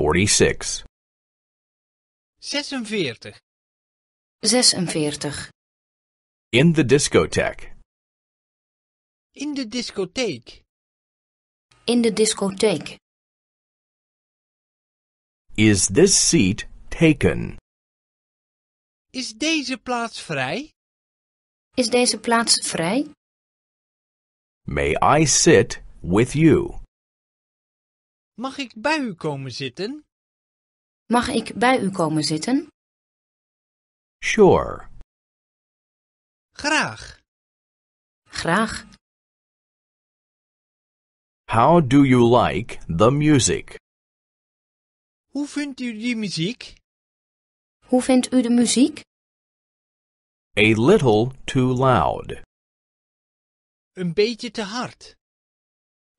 46. 46. 46. In the discotheque. In the discotheek. In the discotheek. Is this seat taken? Is deze plaats vrij? Is deze plaats vrij? May I sit with you? Mag ik bij u komen zitten? Mag ik bij u komen zitten? Sure. Graag. Graag. How do you like the music? Hoe vindt u die muziek? Hoe vindt u de muziek? A little too loud. Een beetje te hard.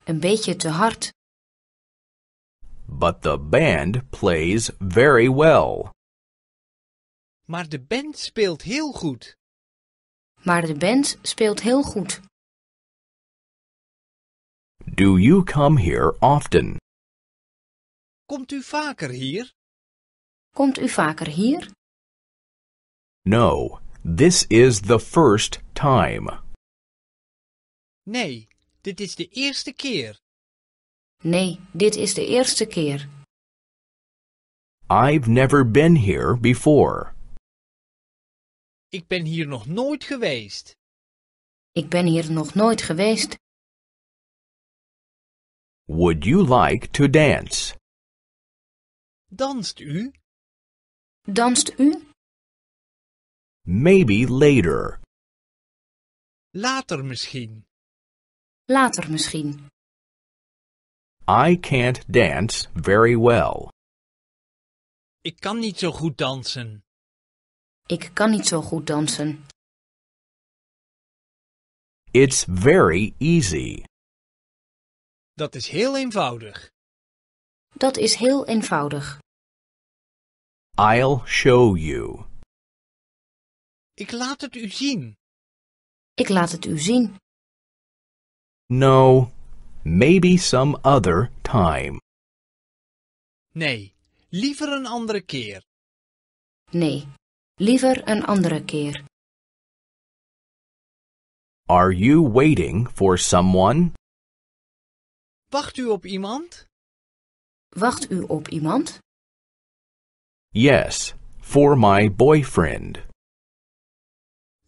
Een beetje te hard. But the band plays very well. Maar de band speelt heel goed. Maar de band speelt heel goed. Do you come here often? Komt u vaker hier? Komt u vaker hier? No, this is the first time. Nee, dit is de eerste keer. Nee, dit is de eerste keer. I've never been here before. Ik ben hier nog nooit geweest. Ik ben hier nog nooit geweest. Would you like to dance? Danst u? Danst u? Maybe later. Later misschien. Later misschien. I can't dance very well. Ik kan niet zo goed dansen. Ik kan niet zo goed dansen. It's very easy. Dat is heel eenvoudig. Dat is heel eenvoudig. I'll show you. Ik laat het u zien. Ik laat het u zien. No, Maybe some other time. Nee, liever een andere keer. Nee, liever een andere keer. Are you waiting for someone? Wacht u op iemand? Wacht u op iemand? Yes, for my boyfriend.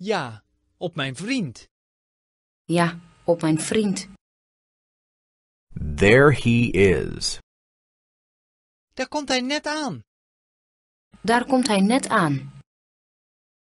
Ja, op mijn vriend. Ja, op mijn vriend. There he is. Daar komt hij net aan. Daar komt hij net aan.